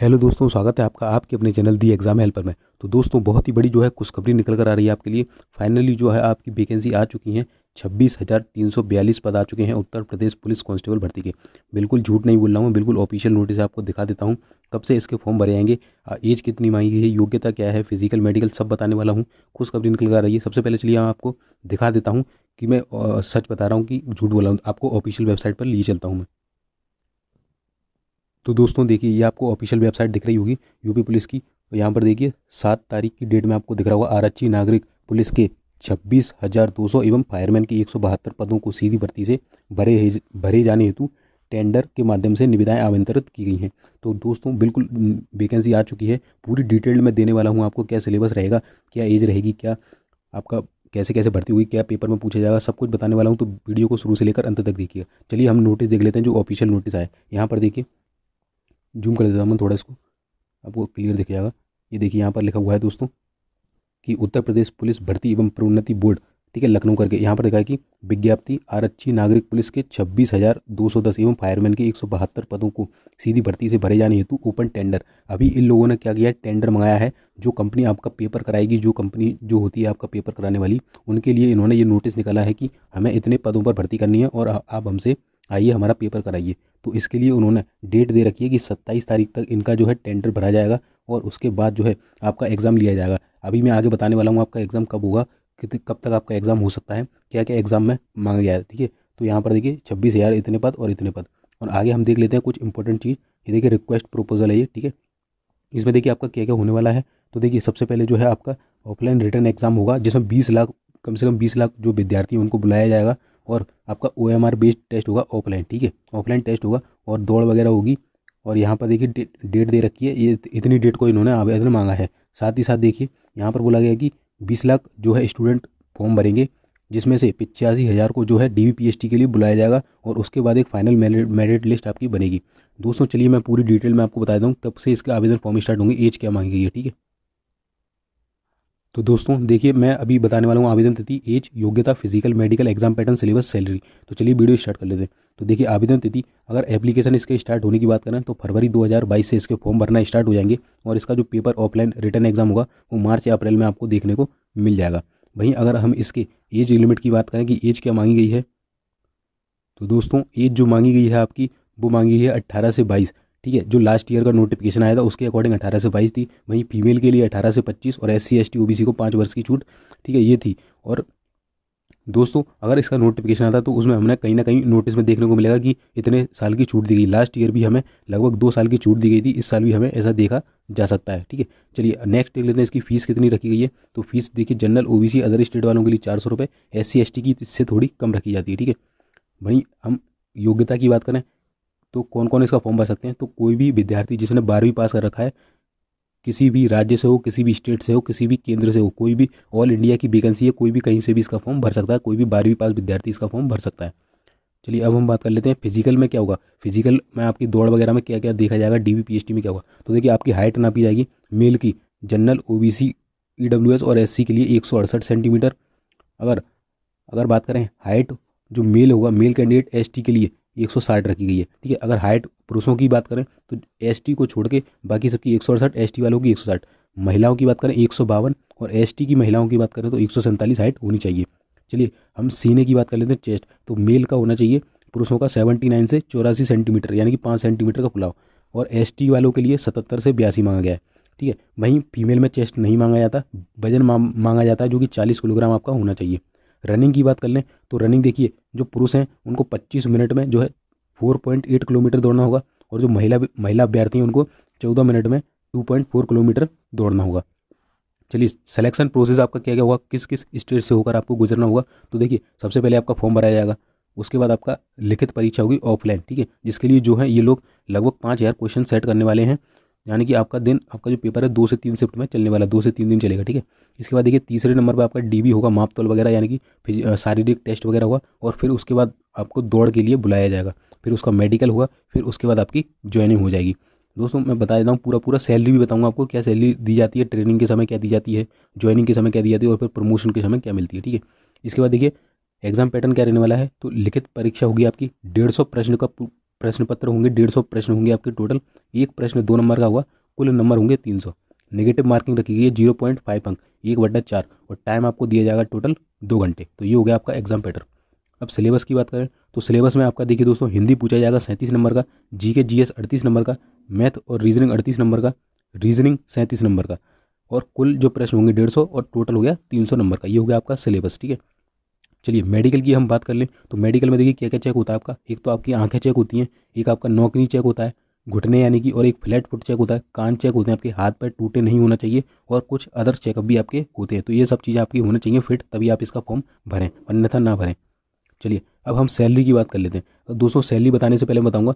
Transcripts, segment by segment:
hello दोस्तों स्वागत है आपका आपके अपने चैनल दी एग्जाम हेल्पर में तो दोस्तों बहुत ही बड़ी जो है खुशखबरी निकल कर आ रही है आपके लिए फाइनली जो है आपकी वैकेंसी आ चुकी है छब्बीस हज़ार तीन सौ बयालीस पद आ चुके हैं उत्तर प्रदेश पुलिस कांस्टेबल भर्ती के बिल्कुल झूठ नहीं बोल रहा हूँ बिल्कुल ऑफिशियल नोटिस आपको दिखा देता हूँ कब से इसके फॉर्म भरे आएंगे एज कितनी मांगी है योग्यता क्या है फिजिकल मेडिकल सब बताने वाला हूँ खुशखबरी निकल कर आ रही है सबसे पहले चलिए मैं आपको दिखा देता हूँ कि मैं सच बता रहा हूँ कि झूठ बोला हूँ आपको ऑफिशियल वेबसाइट पर लिए चलता हूँ मैं तो दोस्तों देखिए ये आपको ऑफिशियल वेबसाइट दिख रही होगी यूपी पुलिस की और यहाँ पर देखिए सात तारीख की डेट में आपको दिख रहा होगा आरक्षी नागरिक पुलिस के छब्बीस हज़ार दो सौ एवं फायरमैन के एक सौ बहत्तर पदों को सीधी भर्ती से भरे भरे जाने हेतु टेंडर के माध्यम से निविदाएं आमंत्रित की गई हैं तो दोस्तों बिल्कुल वेकेंसी आ चुकी है पूरी डिटेल में देने वाला हूँ आपको क्या सिलेबस रहेगा क्या एज रहेगी क्या आपका कैसे कैसे भर्ती हुई क्या पेपर में पूछा जाएगा सब कुछ बताने वाला हूँ तो वीडियो को शुरू से लेकर अंत तक देखिए चलिए हम नोटिस देख लेते हैं जो ऑफिशियल नोटिस आए यहाँ पर देखिए जूम कर देता हूँ थोड़ा इसको आपको क्लियर दिख जाएगा ये देखिए यहाँ पर लिखा हुआ है दोस्तों कि उत्तर प्रदेश पुलिस भर्ती एवं प्रोन्नति बोर्ड ठीक है लखनऊ करके यहाँ पर लिखा है कि विज्ञप्ति आरक्षी नागरिक पुलिस के छब्बीस हज़ार दो सौ दस एवं फायरमैन के एक सौ बहत्तर पदों को सीधी भर्ती से भरे जाने हेतु ओपन टेंडर अभी इन लोगों ने क्या किया है टेंडर मंगाया है जो कंपनी आपका पेपर कराएगी जो कंपनी जो होती है आपका पेपर कराने वाली उनके लिए इन्होंने ये नोटिस निकाला है कि हमें इतने पदों पर भर्ती करनी है और आप हमसे आइए हमारा पेपर कराइए तो इसके लिए उन्होंने डेट दे रखी है कि सत्ताईस तारीख तक इनका जो है टेंडर भरा जाएगा और उसके बाद जो है आपका एग्ज़ाम लिया जाएगा अभी मैं आगे बताने वाला हूँ आपका एग्ज़ाम कब होगा कब तक आपका एग्ज़ाम हो सकता है क्या क्या एग्ज़ाम में मांगा गया है ठीक है तो यहाँ पर देखिए छब्बीस हज़ार इतने पद और इतने पद और आगे हम देख लेते हैं कुछ इंपॉर्टेंट चीज़ ये देखिए रिक्वेस्ट प्रपोजल है ये ठीक है इसमें देखिए आपका क्या क्या होने वाला है तो देखिए सबसे पहले जो है आपका ऑफलाइन रिटर्न एग्ज़ाम होगा जिसमें बीस लाख कम से कम बीस लाख जो विद्यार्थी हैं उनको बुलाया जाएगा और आपका O M R based test होगा ऑफलाइन ठीक है ऑफलाइन टेस्ट होगा और दौड़ वगैरह होगी और यहाँ पर देखिए डेट दे, रखी है ये इतनी डेट को इन्होंने आवेदन मांगा है साथ ही साथ देखिए यहाँ पर बोला गया कि बीस लाख जो है स्टूडेंट फॉर्म भरेंगे जिसमें से पिचासी हज़ार को जो है डी के लिए बुलाया जाएगा और उसके बाद एक फाइनल मेरिट लिस्ट आपकी बनेगी दोस्तों चलिए मैं पूरी डिटेल में आपको बता दूँ कब से इसका आवेदन फॉर्म स्टार्ट होंगे एज क्या मांगी गई है ठीक है तो दोस्तों देखिए मैं अभी बताने वाला हूँ आवेदन तिथि एज योग्यता physical medical exam pattern syllabus salary तो चलिए वीडियो स्टार्ट कर लेते हैं तो देखिए आवेदन तिथि अगर एप्लीकेशन इसके स्टार्ट होने की बात करें तो फरवरी 2022 से इसके फॉर्म भरना स्टार्ट हो जाएंगे और इसका जो पेपर ऑफलाइन रिटर्न एग्जाम होगा वो मार्च या अप्रैल में आपको देखने को मिल जाएगा वहीं अगर हम इसके एज लिमिट की बात करें कि एज क्या मांगी गई है तो दोस्तों एज जो मांगी गई है आपकी वो मांगी है अट्ठारह से बाईस ठीक है जो लास्ट ईयर का नोटिफिकेशन आया था उसके अकॉर्डिंग अठारह से बाईस थी वहीं फीमेल के लिए अठारह से पच्चीस और S C S T O B C को पाँच वर्ष की छूट ठीक है ये थी और दोस्तों अगर इसका नोटिफिकेशन आता तो उसमें हमने कहीं ना कहीं नोटिस में देखने को मिलेगा कि इतने साल की छूट दी गई लास्ट ईयर भी हमें लगभग दो साल की छूट दी गई थी इस साल भी हमें ऐसा देखा जा सकता है ठीक है चलिए नेक्स्ट देख लेते हैं इसकी फीस कितनी रखी गई है तो फीस देखिए जनरल ओ अदर स्टेट वालों के लिए चार सौ रुपये एस सी एस टी की इससे थोड़ी कम रखी जाती है ठीक है वहीं हम योग्यता की बात करें तो कौन कौन इसका फॉर्म भर सकते हैं तो कोई भी विद्यार्थी जिसने बारहवीं पास कर रखा है किसी भी राज्य से हो किसी भी स्टेट से हो किसी भी केंद्र से हो कोई भी ऑल इंडिया की वैकेंसी है कोई भी कहीं से भी इसका फॉर्म भर सकता है कोई भी बारहवीं पास विद्यार्थी इसका फॉर्म भर सकता है चलिए अब हम बात कर लेते हैं फिजिकल में क्या होगा फिजिकल में आपकी दौड़ वगैरह में क्या क्या देखा जाएगा डी बी में क्या होगा तो देखिए आपकी हाइट नापी जाएगी मेल की general O B C E W S और एस सी के लिए एक सेंटीमीटर अगर अगर बात करें हाइट जो मेल होगा मेल कैंडिडेट एस टी के लिए एक सौ साठ रखी गई है ठीक है अगर हाइट पुरुषों की बात करें तो एस को छोड़ के बाकी सबकी एक सौ अड़सठ एस वालों की एक सौ साठ महिलाओं की बात करें एक सौ बावन और एस की महिलाओं की बात करें तो एक सौ सैंतालीस हाइट होनी चाहिए चलिए हम सीने की बात कर लेते हैं चेस्ट तो मेल का होना चाहिए पुरुषों का सेवेंटी नाइन से चौरासी सेंटीमीटर यानी कि पाँच सेंटीमीटर का खुलाव और एस वालों के लिए सतहत्तर से बयासी मांगा गया है ठीक है वहीं फीमेल में चेस्ट नहीं मांगा जाता वजन मांगा जाता है जो कि चालीस किलोग्राम आपका होना चाहिए रनिंग की बात कर लें तो रनिंग देखिए जो पुरुष हैं उनको पच्चीस मिनट में जो है फोर पॉइंट एट किलोमीटर दौड़ना होगा और जो महिला महिला अभ्यर्थी हैं उनको चौदह मिनट में टू पॉइंट फोर किलोमीटर दौड़ना होगा चलिए सिलेक्शन प्रोसेस आपका क्या क्या होगा किस किस स्टेट से होकर आपको गुजरना होगा तो देखिए सबसे पहले आपका फॉर्म भराया जाएगा उसके बाद आपका लिखित परीक्षा होगी ऑफलाइन ठीक है जिसके लिए जो है ये लोग लगभग पाँच हज़ार क्वेश्चन सेट करने वाले हैं यानी कि आपका दिन आपका जो पेपर है दो से तीन शिफ्ट में चलने वाला दो से तीन दिन चलेगा ठीक है इसके बाद देखिए तीसरे नंबर पर आपका डी होगा माप तोल वगैरह यानी कि शारीरिक टेस्ट वगैरह होगा और फिर उसके बाद आपको दौड़ के लिए बुलाया जाएगा फिर उसका मेडिकल होगा फिर उसके बाद आपकी ज्वाइनिंग हो जाएगी दोस्तों मैं बता देता हूँ पूरा पूरा सैलरी भी बताऊँगा आपको क्या सैलरी दी जाती है ट्रेनिंग के समय क्या दी जाती है ज्वाइनिंग के समय क्या दी जाती है और फिर प्रमोशन के समय क्या मिलती है ठीक है इसके बाद देखिए एग्जाम पैटर्न क्या रहने वाला है तो लिखित परीक्षा होगी आपकी डेढ़ सौ प्रश्न का प्रश्न पत्र होंगे डेढ़ सौ प्रश्न होंगे आपके टोटल एक प्रश्न दो नंबर का हुआ कुल नंबर होंगे तीन सौ नेगेटिव मार्किंग रखी गई है जीरो पॉइंट फाइव अंक एक बटा चार और टाइम आपको दिया जाएगा टोटल दो घंटे तो ये हो गया आपका एग्जाम पेटर अब सिलेबस की बात करें तो सिलेबस में आपका देखिए दोस्तों हिंदी पूछा जाएगा सैंतीस नंबर का जी के जी एस अड़तीस नंबर का मैथ और रीजनिंग अड़तीस नंबर का रीजनिंग सैंतीस नंबर का और कुल जो प्रश्न होंगे डेढ़ सौ और टोटल हो गया तीन सौ नंबर का ये हो गया आपका सिलेबस ठीक है चलिए मेडिकल की हम बात कर लें तो मेडिकल में देखिए क्या क्या चेक होता है आपका एक तो आपकी आंखें चेक होती हैं एक आपका नौकरी चेक होता है घुटने यानी कि और एक फ्लैट फुट चेक होता है कान चेक होते हैं आपके हाथ पैर टूटे नहीं होना चाहिए और कुछ अदर चेकअप भी आपके होते हैं तो ये सब चीज़ें आपकी होनी चाहिए फिट तभी आप इसका फॉर्म भरें अन्यथा ना भरें चलिए अब हम सैलरी की बात कर लेते हैं दोस्तों सैलरी बताने से पहले बताऊँगा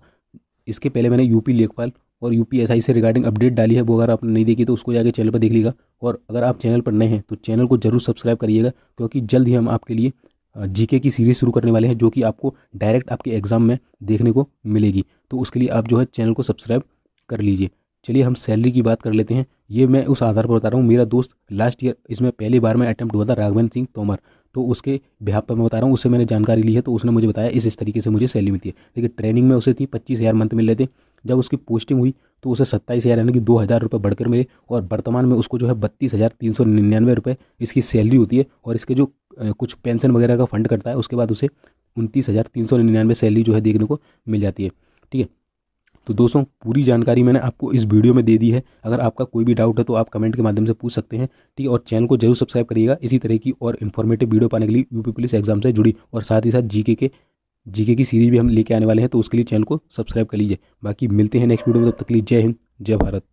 इसके पहले मैंने यूपी लेखपाल और यू पी से रिगार्डिंग अपडेट डाली है वो अगर आपने नहीं देखी तो उसको जाके चैनल पर देख लीजिएगा और अगर आप चैनल पर नए हैं तो चैनल को जरूर सब्सक्राइब करिएगा क्योंकि जल्द ही हम आपके लिए जीके की सीरीज़ शुरू करने वाले हैं जो कि आपको डायरेक्ट आपके एग्ज़ाम में देखने को मिलेगी तो उसके लिए आप जो है चैनल को सब्सक्राइब कर लीजिए चलिए हम सैलरी की बात कर लेते हैं ये मैं उस आधार पर बता रहा हूँ मेरा दोस्त लास्ट ईयर इसमें पहली बार में अटैम्प्ट हुआ था राघवेंद्र सिंह तोमर तो उसके बिहार पर मैं बता रहा हूँ उससे मैंने जानकारी ली है तो उसने मुझे बताया इस इस तरीके से मुझे सैलरी मिलती है देखिए ट्रेनिंग में उसे थी पच्चीस हज़ार मंथ मिल रहे थे जब उसकी पोस्टिंग हुई तो उसे सत्ताईस हज़ार यानी कि दो हज़ार रुपये बढ़कर मिले और वर्तमान में उसको जो है बत्तीस हज़ार तीन सौ निन्यानवे रुपये इसकी सैलरी होती है और इसके जो कुछ पेंशन वगैरह का फंड करता है उसके बाद उसे उनतीस हज़ार तीन सौ निन्यानवे सैलरी जो है देखने को मिल जाती है ठीक है तो दोस्तों पूरी जानकारी मैंने आपको इस वीडियो में दे दी है अगर आपका कोई भी डाउट है तो आप कमेंट के माध्यम से पूछ सकते हैं ठीक है और चैनल को जरूर सब्सक्राइब करिएगा इसी तरह की और इन्फॉर्मेटिव वीडियो पाने के लिए यूपी पुलिस एग्जाम से जुड़ी और साथ ही साथ जीके के जीके की सीरीज भी हम लेके आने वाले हैं तो उसके लिए चैनल को सब्सक्राइब कर लीजिए बाकी मिलते हैं नेक्स्ट वीडियो में तब तक के लिए जय हिंद जय भारत